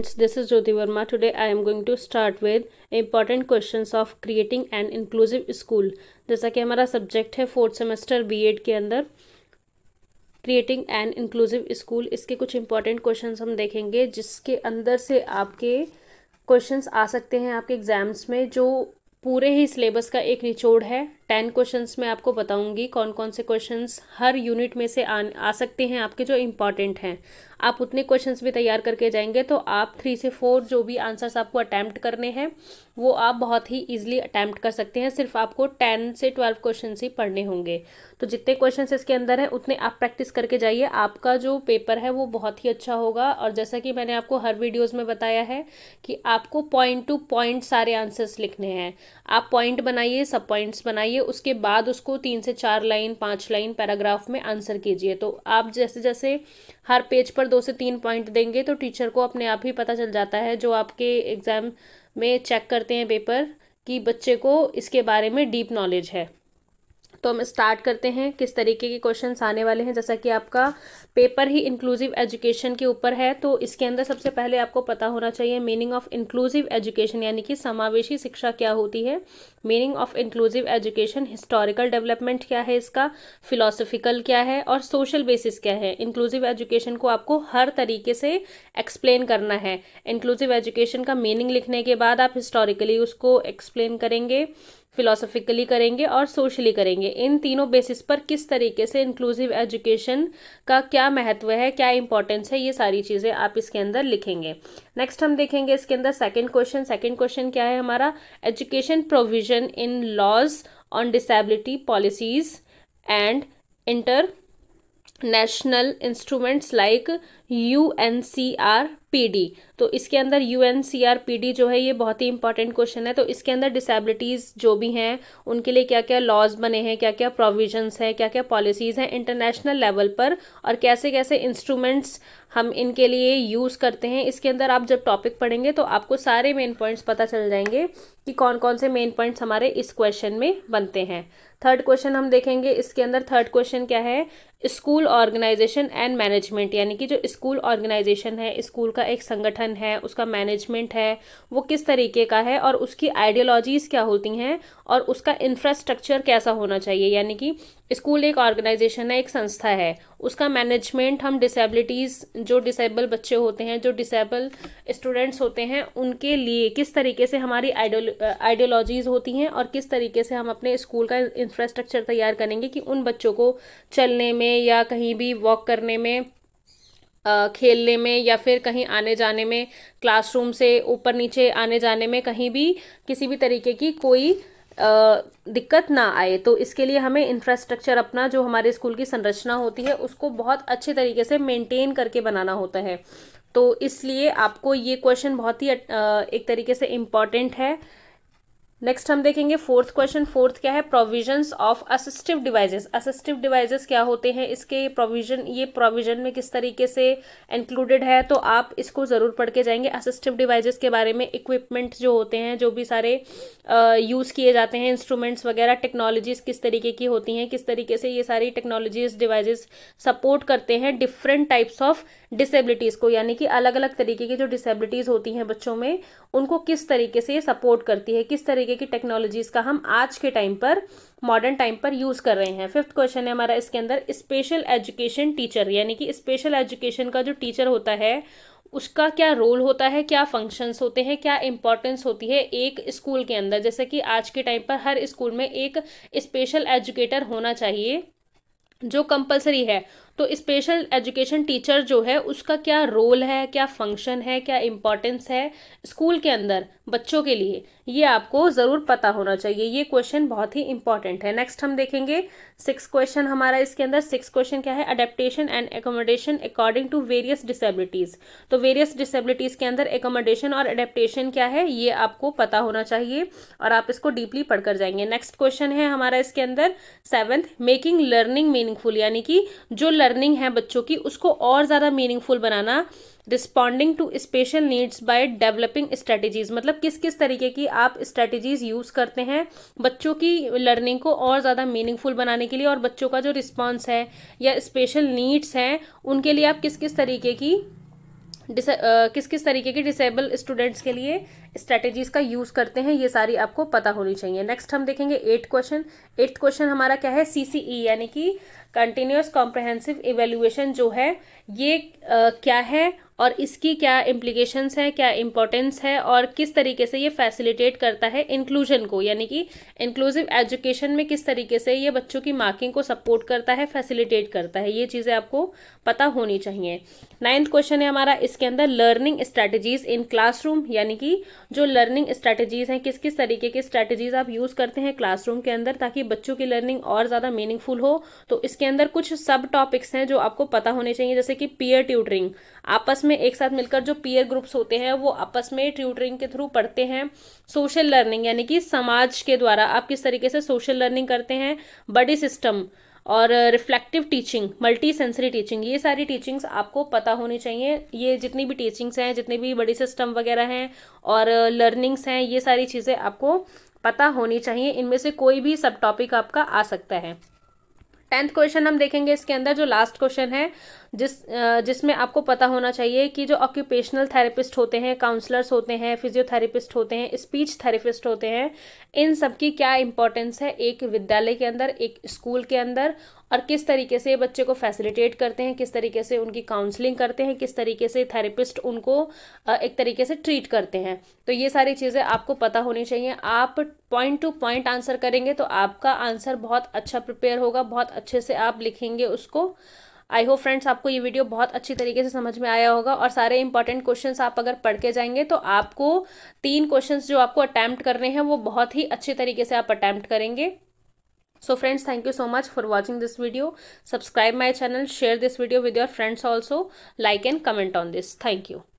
friends this is Jyoti Verma today I am going to start with important question of creating an inclusive school जैसा कि हमारा subject है fourth semester BEd के अंदर creating an inclusive school इसके कुछ important question हम देखेंगे जिसके अंदर से आपके क्वेश्चन आ सकते हैं आपके एग्जाम्स में जो पूरे ही सिलेबस का एक निचोड़ है टेन क्वेश्चंस में आपको बताऊंगी कौन कौन से क्वेश्चंस हर यूनिट में से आ, आ सकते हैं आपके जो इम्पॉर्टेंट हैं आप उतने क्वेश्चंस भी तैयार करके जाएंगे तो आप थ्री से फोर जो भी आंसर्स आपको अटैम्प्ट करने हैं वो आप बहुत ही ईजिली अटैम्प्ट कर सकते हैं सिर्फ आपको टेन से ट्वेल्व क्वेश्चन ही पढ़ने होंगे तो जितने क्वेश्चन इसके अंदर हैं उतने आप प्रैक्टिस करके जाइए आपका जो पेपर है वो बहुत ही अच्छा होगा और जैसा कि मैंने आपको हर वीडियोज़ में बताया है कि आपको पॉइंट टू पॉइंट सारे आंसर्स लिखने हैं आप पॉइंट बनाइए सब पॉइंट्स बनाइए कीजिए उसके बाद उसको तीन से चार लाइन पाँच लाइन पैराग्राफ में आंसर कीजिए तो आप जैसे जैसे हर पेज पर दो से तीन पॉइंट देंगे तो टीचर को अपने आप ही पता चल जाता है जो आपके एग्ज़ाम में चेक करते हैं पेपर कि बच्चे को इसके बारे में डीप नॉलेज है तो हम स्टार्ट करते हैं किस तरीके के क्वेश्चन आने वाले हैं जैसा कि आपका पेपर ही इंक्लूसिव एजुकेशन के ऊपर है तो इसके अंदर सबसे पहले आपको पता होना चाहिए मीनिंग ऑफ इंक्लूसिव एजुकेशन यानी कि समावेशी शिक्षा क्या होती है meaning of inclusive education historical development क्या है इसका फिलोसफिकल क्या है और सोशल बेसिस क्या है इंक्लूसिव एजुकेशन को आपको हर तरीके से एक्सप्लेन करना है इंक्लूसिव एजुकेशन का मीनिंग लिखने के बाद आप हिस्टोरिकली उसको एक्सप्लेन करेंगे फिलोसफिकली करेंगे और सोशली करेंगे इन तीनों बेसिस पर किस तरीके से इंक्लूसिव एजुकेशन का क्या महत्व है क्या इंपॉर्टेंस है ये सारी चीज़ें आप इसके अंदर लिखेंगे नेक्स्ट हम देखेंगे इसके अंदर सेकेंड क्वेश्चन सेकेंड क्वेश्चन क्या है हमारा education provision in laws on disability policies and international instruments like U N C R P D तो इसके अंदर U N C R P D जो है ये बहुत ही इंपॉर्टेंट क्वेश्चन है तो इसके अंदर डिसेबिलिटीज़ जो भी हैं उनके लिए क्या क्या लॉज बने हैं क्या क्या प्रोविजंस हैं क्या क्या पॉलिसीज़ हैं इंटरनेशनल लेवल पर और कैसे कैसे इंस्ट्रूमेंट्स हम इनके लिए यूज़ करते हैं इसके अंदर आप जब टॉपिक पढ़ेंगे तो आपको सारे मेन पॉइंट्स पता चल जाएंगे कि कौन कौन से मेन पॉइंट्स हमारे इस क्वेश्चन में बनते हैं थर्ड क्वेश्चन हम देखेंगे इसके अंदर थर्ड क्वेश्चन क्या है स्कूल ऑर्गेनाइजेशन एंड मैनेजमेंट यानी कि जो स्कूल ऑर्गेनाइजेशन है स्कूल का एक संगठन है उसका मैनेजमेंट है वो किस तरीके का है और उसकी आइडियोलॉजीज़ क्या होती हैं और उसका इंफ्रास्ट्रक्चर कैसा होना चाहिए यानी कि स्कूल एक ऑर्गेनाइजेशन है एक संस्था है उसका मैनेजमेंट हम डिसेबिलिटीज़ जो डिसेबल बच्चे होते हैं जो डिसेबल स्टूडेंट्स होते हैं उनके लिए किस तरीके से हमारी आइडियोलॉजीज़ होती हैं और किस तरीके से हम अपने स्कूल का इंफ्रास्ट्रक्चर तैयार करेंगे कि उन बच्चों को चलने में या कहीं भी वॉक करने में खेलने में या फिर कहीं आने जाने में क्लासरूम से ऊपर नीचे आने जाने में कहीं भी किसी भी तरीके की कोई दिक्कत ना आए तो इसके लिए हमें इंफ्रास्ट्रक्चर अपना जो हमारे स्कूल की संरचना होती है उसको बहुत अच्छे तरीके से मेंटेन करके बनाना होता है तो इसलिए आपको ये क्वेश्चन बहुत ही एक तरीके से इम्पॉर्टेंट है नेक्स्ट हम देखेंगे फोर्थ क्वेश्चन फोर्थ क्या है provisions of assistive devices assistive devices क्या होते हैं इसके प्रोविजन ये प्रोविजन में किस तरीके से इंक्लूडेड है तो आप इसको ज़रूर पढ़ के जाएंगे असिस्टिव डिवाइसेस के बारे में इक्विपमेंट जो होते हैं जो भी सारे यूज़ किए जाते हैं इंस्ट्रूमेंट्स वगैरह टेक्नोलॉजीज़ किस तरीके की होती हैं किस तरीके से ये सारी टेक्नोलॉजीज डिवाइजेस सपोर्ट करते हैं डिफरेंट टाइप्स ऑफ डिसेबिलिटीज़ को यानी कि अलग अलग तरीके की जो डिसेबिलिटीज़ होती हैं बच्चों में उनको किस तरीके से ये सपोर्ट करती है किस तरीके तरीके की टेक्नोलॉजीज का हम आज के टाइम पर मॉडर्न टाइम पर यूज़ कर रहे हैं फिफ्थ क्वेश्चन है हमारा इसके अंदर स्पेशल एजुकेशन टीचर यानी कि स्पेशल एजुकेशन का जो टीचर होता है उसका क्या रोल होता है क्या फंक्शंस होते हैं क्या इंपॉर्टेंस होती है एक स्कूल के अंदर जैसे कि आज के टाइम पर हर स्कूल में एक स्पेशल एजुकेटर होना चाहिए जो कंपलसरी है तो स्पेशल एजुकेशन टीचर जो है उसका क्या रोल है क्या फंक्शन है क्या इम्पोर्टेंस है स्कूल के अंदर बच्चों के लिए ये आपको ज़रूर पता होना चाहिए ये क्वेश्चन बहुत ही इंपॉर्टेंट है नेक्स्ट हम देखेंगे सिक्स क्वेश्चन हमारा इसके अंदर सिक्स क्वेश्चन क्या है adaptation and accommodation according to various disabilities तो वेरियस डिसेबिलिटीज़ के अंदर एकोमोडेशन और अडेप्टेशन क्या है ये आपको पता होना चाहिए और आप इसको डीपली पढ़कर जाएंगे नेक्स्ट क्वेश्चन है हमारा इसके अंदर सेवन्थ मेकिंग लर्निंग मीनिंगफुल यानी कि जो लर्निंग लर्निंग है बच्चों की उसको और ज़्यादा मीनिंगफुल बनाना responding to special needs by developing strategies मतलब किस किस तरीके की आप स्ट्रेटजीज यूज़ करते हैं बच्चों की लर्निंग को और ज़्यादा मीनिंगफुल बनाने के लिए और बच्चों का जो रिस्पॉन्स है या स्पेशल नीड्स हैं उनके लिए आप किस किस तरीके की किस किस तरीके के डिसेबल स्टूडेंट्स के लिए स्ट्रेटेजीज का यूज़ करते हैं ये सारी आपको पता होनी चाहिए नेक्स्ट हम देखेंगे एट क्वेश्चन एट्थ क्वेश्चन हमारा क्या है सीसीई e, यानी कि कंटिन्यूस कॉम्प्रहेंसिव इवेल्युएशन जो है ये आ, क्या है और इसकी क्या इम्प्लीकेशंस है क्या इम्पोर्टेंस है और किस तरीके से ये फैसिलिटेट करता है इंक्लूजन को यानी कि इंक्लूसिव एजुकेशन में किस तरीके से ये बच्चों की मार्किंग को सपोर्ट करता है फैसिलिटेट करता है ये चीज़ें आपको पता होनी चाहिए नाइन्थ क्वेश्चन है हमारा इसके अंदर लर्निंग स्ट्रैटेजीज इन क्लासरूम यानी कि जो लर्निंग स्ट्रैटेजीज हैं किस किस तरीके की स्ट्रैटेजीज आप यूज़ करते हैं क्लासरूम के अंदर ताकि बच्चों की लर्निंग और ज़्यादा मीनिंगफुल हो तो इसके अंदर कुछ सब टॉपिक्स हैं जो आपको पता होने चाहिए जैसे कि पीयर ट्यूटरिंग आपस में में एक साथ मिलकर जो पीयर ग्रुप्स होते हैं वो आपस में ट्यूटरिंग के थ्रू पढ़ते हैं सोशल लर्निंग यानी कि समाज के द्वारा आप किस तरीके से सोशल लर्निंग करते हैं बडी सिस्टम और reflective teaching multi sensory teaching ये सारी टीचिंग्स आपको पता होनी चाहिए ये जितनी भी टीचिंग्स हैं जितने भी बड़ी सिस्टम वगैरह हैं और लर्निंग्स हैं ये सारी चीज़ें आपको पता होनी चाहिए इनमें से कोई भी सब टॉपिक आपका आ सकता है टेंथ क्वेश्चन हम देखेंगे इसके अंदर जो लास्ट क्वेश्चन है जिस जिसमें आपको पता होना चाहिए कि जो ऑक्यूपेशनल थेरेपिस्ट होते हैं काउंसलर्स होते हैं फिजियोथेरेपिस्ट होते हैं स्पीच थेरेपिस्ट होते हैं इन सब की क्या इंपॉर्टेंस है एक विद्यालय के अंदर एक स्कूल के अंदर और किस तरीके से बच्चे को फैसिलिटेट करते हैं किस तरीके से उनकी काउंसलिंग करते हैं किस तरीके से थेरेपिस्ट उनको एक तरीके से ट्रीट करते हैं तो ये सारी चीज़ें आपको पता होनी चाहिए आप पॉइंट टू पॉइंट आंसर करेंगे तो आपका आंसर बहुत अच्छा प्रिपेयर होगा बहुत अच्छे से आप लिखेंगे उसको आई होप फ्रेंड्स आपको ये वीडियो बहुत अच्छी तरीके से समझ में आया होगा और सारे इंपॉर्टेंट क्वेश्चंस आप अगर पढ़ के जाएंगे तो आपको तीन क्वेश्चंस जो आपको अटैम्प्ट करने हैं वो बहुत ही अच्छे तरीके से आप अटैम्प्ट करेंगे so friends thank you so much for watching this video subscribe my channel share this video with your friends also like and comment on this thank you